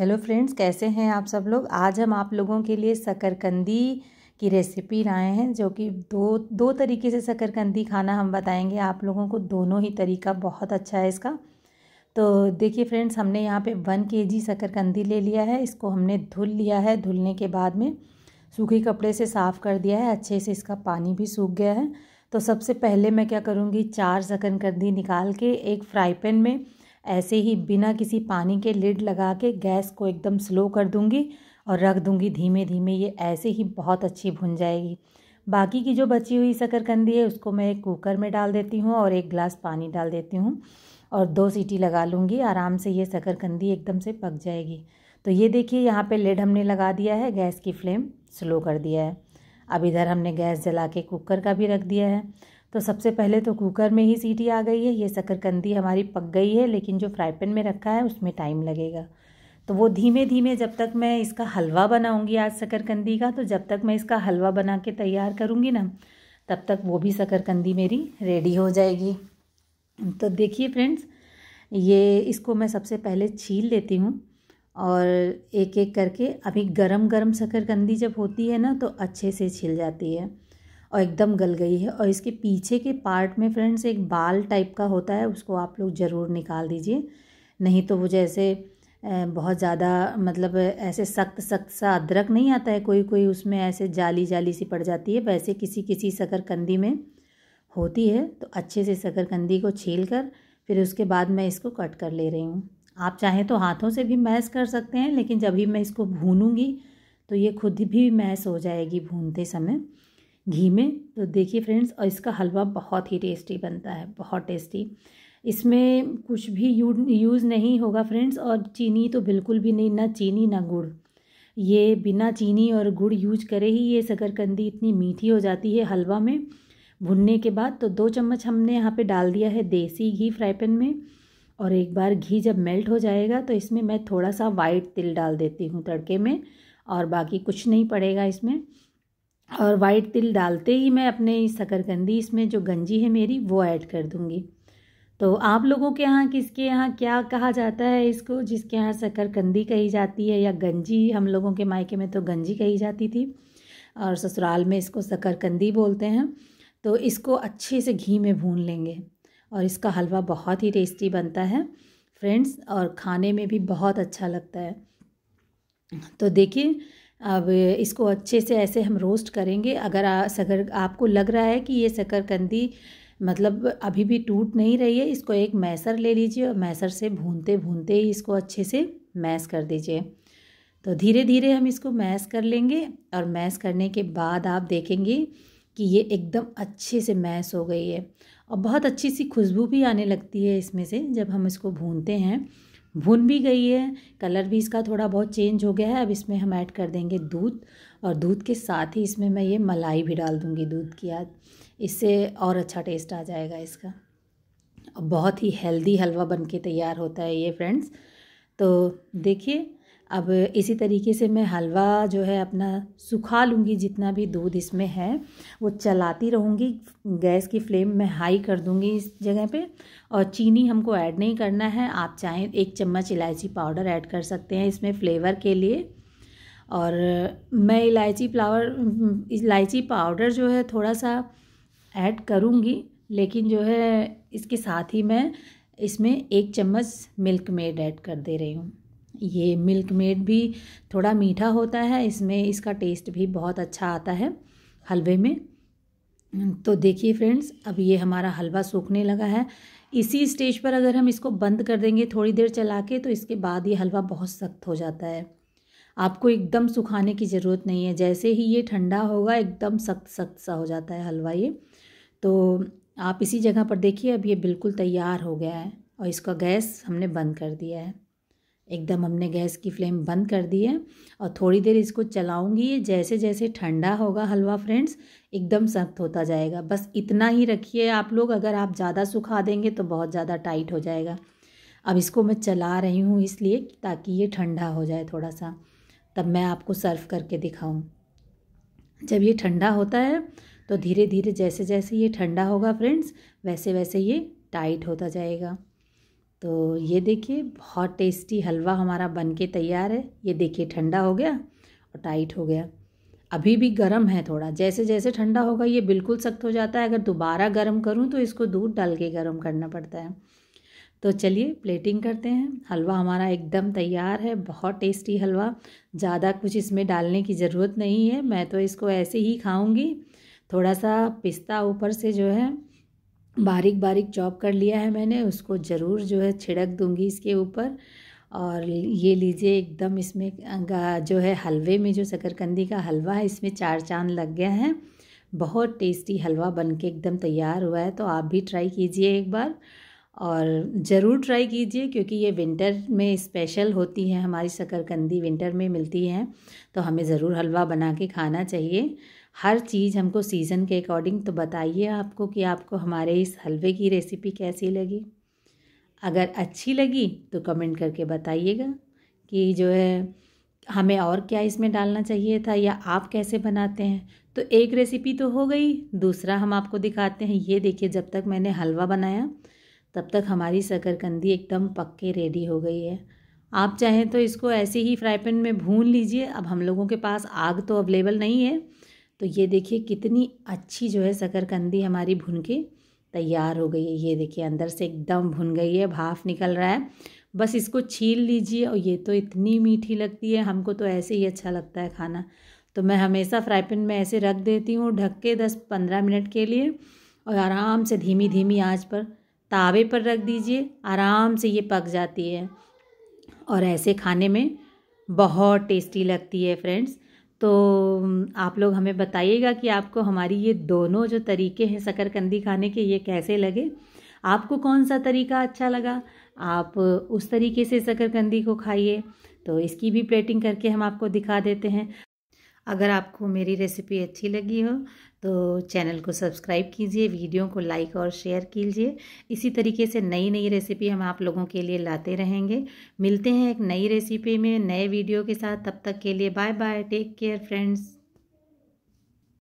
hello friends कैसे हैं आप सब लोग आज हम आप लोगों के लिए शकरकंदी की रेसिपी लाए हैं जो कि दो दो तरीके से शकरकंदी खाना हम बताएंगे आप लोगों को दोनों ही तरीका बहुत अच्छा है इसका तो देखिए फ्रेंड्स हमने यहाँ पे वन के जी शकरकंदी ले लिया है इसको हमने धुल लिया है धुलने के बाद में सूखे कपड़े से साफ़ कर दिया है अच्छे से इसका पानी भी सूख गया है तो सबसे पहले मैं क्या करूँगी चार शकरकंदी निकाल के एक फ्राई पैन में ऐसे ही बिना किसी पानी के लिड लगा के गैस को एकदम स्लो कर दूंगी और रख दूंगी धीमे धीमे ये ऐसे ही बहुत अच्छी भुन जाएगी बाकी की जो बची हुई शकरकंदी है उसको मैं एक कुकर में डाल देती हूँ और एक गिलास पानी डाल देती हूँ और दो सीटी लगा लूँगी आराम से ये शकरकंदी एकदम से पक जाएगी तो ये देखिए यहाँ पे लेड हमने लगा दिया है गैस की फ्लेम स्लो कर दिया है अब इधर हमने गैस जला के कुकर का भी रख दिया है तो सबसे पहले तो कुकर में ही सीटी आ गई है ये शकरकंदी हमारी पक गई है लेकिन जो फ्राई पैन में रखा है उसमें टाइम लगेगा तो वो धीमे धीमे जब तक मैं इसका हलवा बनाऊंगी आज शकरकंदी का तो जब तक मैं इसका हलवा बना के तैयार करूँगी ना तब तक वो भी शकरकंदी मेरी रेडी हो जाएगी तो देखिए फ्रेंड्स ये इसको मैं सबसे पहले छील लेती हूँ और एक एक करके अभी गरम गरम शकरकंदी जब होती है ना तो अच्छे से छिल जाती है और एकदम गल गई है और इसके पीछे के पार्ट में फ्रेंड्स एक बाल टाइप का होता है उसको आप लोग ज़रूर निकाल दीजिए नहीं तो वो जैसे बहुत ज़्यादा मतलब ऐसे सख्त सख्त सा अदरक नहीं आता है कोई कोई उसमें ऐसे जाली जाली सी पड़ जाती है वैसे किसी किसी शकरकंदी में होती है तो अच्छे से शकरकंदी को छील कर फिर उसके बाद मैं इसको कट कर ले रही हूँ आप चाहें तो हाथों से भी मैश कर सकते हैं लेकिन जब भी मैं इसको भूनूँगी तो ये खुद भी मैश हो जाएगी भूनते समय घी में तो देखिए फ्रेंड्स और इसका हलवा बहुत ही टेस्टी बनता है बहुत टेस्टी इसमें कुछ भी यूज़ नहीं होगा फ्रेंड्स और चीनी तो बिल्कुल भी नहीं ना चीनी ना गुड़ ये बिना चीनी और गुड़ यूज करे ही ये शकरकंदी इतनी मीठी हो जाती है हलवा में भुनने के बाद तो दो चम्मच हमने यहाँ पे डाल दिया है देसी घी फ्राई पैन में और एक बार घी जब मेल्ट हो जाएगा तो इसमें मैं थोड़ा सा वाइट तिल डाल देती हूँ तड़के में और बाकी कुछ नहीं पड़ेगा इसमें और वाइट तिल डालते ही मैं अपने शकरकंदी इसमें जो गंजी है मेरी वो ऐड कर दूँगी तो आप लोगों के यहाँ किसके यहाँ क्या कहा जाता है इसको जिसके यहाँ शकरकंदी कही जाती है या गंजी हम लोगों के मायके में तो गंजी कही जाती थी और ससुराल में इसको शकरकंदी बोलते हैं तो इसको अच्छे से घी में भून लेंगे और इसका हलवा बहुत ही टेस्टी बनता है फ्रेंड्स और खाने में भी बहुत अच्छा लगता है तो देखिए अब इसको अच्छे से ऐसे हम रोस्ट करेंगे अगर आ, सकर आपको लग रहा है कि ये शकरकंदी मतलब अभी भी टूट नहीं रही है इसको एक मैसर ले लीजिए और मैसर से भूनते भूनते ही इसको अच्छे से मैस कर दीजिए तो धीरे धीरे हम इसको मैस कर लेंगे और मैस करने के बाद आप देखेंगे कि ये एकदम अच्छे से मैस हो गई है और बहुत अच्छी सी खुशबू भी आने लगती है इसमें से जब हम इसको भूनते हैं भुन भी गई है कलर भी इसका थोड़ा बहुत चेंज हो गया है अब इसमें हम ऐड कर देंगे दूध और दूध के साथ ही इसमें मैं ये मलाई भी डाल दूँगी दूध की आज इससे और अच्छा टेस्ट आ जाएगा इसका और बहुत ही हेल्दी हलवा बन के तैयार होता है ये फ्रेंड्स तो देखिए अब इसी तरीके से मैं हलवा जो है अपना सुखा लूँगी जितना भी दूध इसमें है वो चलाती रहूँगी गैस की फ्लेम मैं हाई कर दूँगी इस जगह पे और चीनी हमको ऐड नहीं करना है आप चाहें एक चम्मच इलायची पाउडर ऐड कर सकते हैं इसमें फ्लेवर के लिए और मैं इलायची फ्लावर इलायची पाउडर जो है थोड़ा सा ऐड करूँगी लेकिन जो है इसके साथ ही मैं इसमें एक चम्मच मिल्क मेड ऐड कर दे रही हूँ ये मिल्क मेड भी थोड़ा मीठा होता है इसमें इसका टेस्ट भी बहुत अच्छा आता है हलवे में तो देखिए फ्रेंड्स अब ये हमारा हलवा सूखने लगा है इसी स्टेज पर अगर हम इसको बंद कर देंगे थोड़ी देर चला के तो इसके बाद ये हलवा बहुत सख्त हो जाता है आपको एकदम सुखाने की ज़रूरत नहीं है जैसे ही ये ठंडा होगा एकदम सख्त सख्त सा हो जाता है हलवा ये तो आप इसी जगह पर देखिए अब ये बिल्कुल तैयार हो गया है और इसका गैस हमने बंद कर दिया है एकदम हमने गैस की फ्लेम बंद कर दी है और थोड़ी देर इसको चलाऊंगी ये जैसे जैसे ठंडा होगा हलवा फ्रेंड्स एकदम सख्त होता जाएगा बस इतना ही रखिए आप लोग अगर आप ज़्यादा सुखा देंगे तो बहुत ज़्यादा टाइट हो जाएगा अब इसको मैं चला रही हूँ इसलिए ताकि ये ठंडा हो जाए थोड़ा सा तब मैं आपको सर्व करके दिखाऊँ जब ये ठंडा होता है तो धीरे धीरे जैसे जैसे ये ठंडा होगा फ्रेंड्स वैसे वैसे ये टाइट होता जाएगा तो ये देखिए बहुत टेस्टी हलवा हमारा बन के तैयार है ये देखिए ठंडा हो गया और टाइट हो गया अभी भी गर्म है थोड़ा जैसे जैसे ठंडा होगा ये बिल्कुल सख्त हो जाता है अगर दोबारा गर्म करूँ तो इसको दूध डाल के गर्म करना पड़ता है तो चलिए प्लेटिंग करते हैं हलवा हमारा एकदम तैयार है बहुत टेस्टी हलवा ज़्यादा कुछ इसमें डालने की ज़रूरत नहीं है मैं तो इसको ऐसे ही खाऊंगी थोड़ा सा पिस्ता ऊपर से जो है बारीक बारीक चॉप कर लिया है मैंने उसको ज़रूर जो है छिड़क दूंगी इसके ऊपर और ये लीजिए एकदम इसमें जो है हलवे में जो शकरकंदी का हलवा है इसमें चार चांद लग गया है बहुत टेस्टी हलवा बन के एकदम तैयार हुआ है तो आप भी ट्राई कीजिए एक बार और ज़रूर ट्राई कीजिए क्योंकि ये विंटर में स्पेशल होती है हमारी शकरकंदी विंटर में मिलती है तो हमें ज़रूर हलवा बना के खाना चाहिए हर चीज़ हमको सीज़न के अकॉर्डिंग तो बताइए आपको कि आपको हमारे इस हलवे की रेसिपी कैसी लगी अगर अच्छी लगी तो कमेंट करके बताइएगा कि जो है हमें और क्या इसमें डालना चाहिए था या आप कैसे बनाते हैं तो एक रेसिपी तो हो गई दूसरा हम आपको दिखाते हैं ये देखिए जब तक मैंने हलवा बनाया तब तक हमारी शकरकंदी एकदम पक्के रेडी हो गई है आप चाहें तो इसको ऐसे ही फ्राई पैन में भून लीजिए अब हम लोगों के पास आग तो अवेलेबल नहीं है तो ये देखिए कितनी अच्छी जो है शकरकंदी हमारी भुन के तैयार हो गई है ये देखिए अंदर से एकदम भुन गई है भाफ निकल रहा है बस इसको छील लीजिए और ये तो इतनी मीठी लगती है हमको तो ऐसे ही अच्छा लगता है खाना तो मैं हमेशा फ्राई पैन में ऐसे रख देती हूँ ढक के दस पंद्रह मिनट के लिए और आराम से धीमी धीमी आँच पर तावे पर रख दीजिए आराम से ये पक जाती है और ऐसे खाने में बहुत टेस्टी लगती है फ्रेंड्स तो आप लोग हमें बताइएगा कि आपको हमारी ये दोनों जो तरीके हैं शकरकंदी खाने के ये कैसे लगे आपको कौन सा तरीका अच्छा लगा आप उस तरीके से शकरकंदी को खाइए तो इसकी भी प्लेटिंग करके हम आपको दिखा देते हैं अगर आपको मेरी रेसिपी अच्छी लगी हो तो चैनल को सब्सक्राइब कीजिए वीडियो को लाइक और शेयर कीजिए इसी तरीके से नई नई रेसिपी हम आप लोगों के लिए लाते रहेंगे मिलते हैं एक नई रेसिपी में नए वीडियो के साथ तब तक के लिए bye bye take care friends